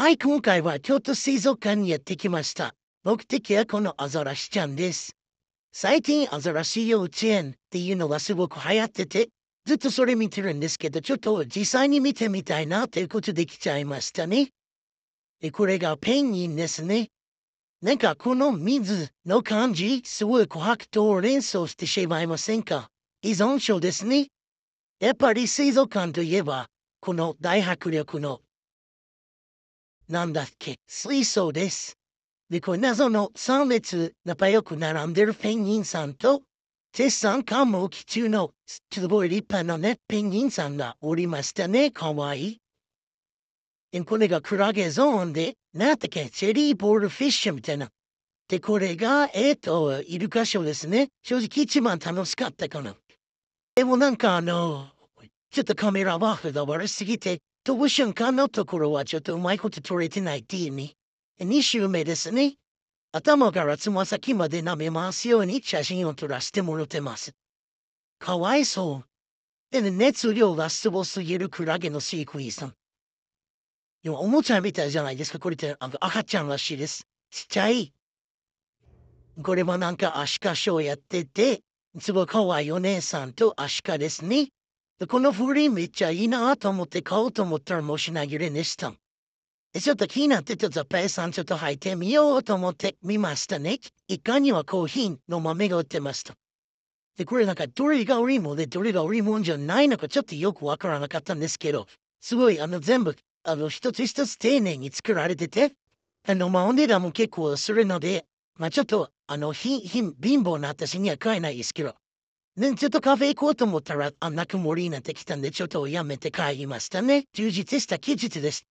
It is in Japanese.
はい、今回は京都水族館にやってきました。目的はこのアザラシちゃんです。最近アザラシ幼稚園っていうのがすごく流行ってて、ずっとそれ見てるんですけど、ちょっと実際に見てみたいなということできちゃいましたね。で、これがペンギンですね。なんかこの水の感じ、すごい琥珀と連想してしまいませんか依存症ですね。やっぱり水族館といえば、この大迫力のなんだっけ、水槽です。で、これ謎の3列仲良く並んでるペンギンさんと、絶賛感冒期中のすごい立派なね、ペンギンさんがおりましたね、かわいい。で、これがクラゲゾーンで、なんだっけ、チェリーボールフィッシュみたいな。で、これが、えっ、ー、と、イルカショーですね。正直一番楽しかったかな。でもなんかあの、ちょっとカメラワークが悪すぎて、飛ぶ瞬間のところはちょっとうまいこと取れてないっていうね。2周目ですね。頭からつま先まで舐めますように写真を撮らせてもらってます。かわいそう。で、熱量がすごすぎるクラゲの飼育員さん。おもちゃみたいじゃないですか。これって赤ちゃんらしいです。ちっちゃい。これはなんかアシカショーやってて、すごい可愛いお姉さんとアシカですね。で、このフリーめっちゃいいなと思って買おうと思ったらもしなぎれにしたん。ちょっと気になって、ちょっとペイさんちょっと履いてみようと思ってみましたね。いかにはコーヒーの豆が売ってました。で、これなんかどれが売り物でどれが売り物じゃないのかちょっとよくわからなかったんですけど、すごいあの全部、あの一つ一つ丁寧に作られてて、あの、まあ、お値段も結構するので、まあ、ちょっと、あの、貧貧乏な私には買えないですけど、ね、ちょっとカフェ行こうと思ったら、あんな曇りになってきたんで、ちょっとやめて帰りましたね。充実した期日です。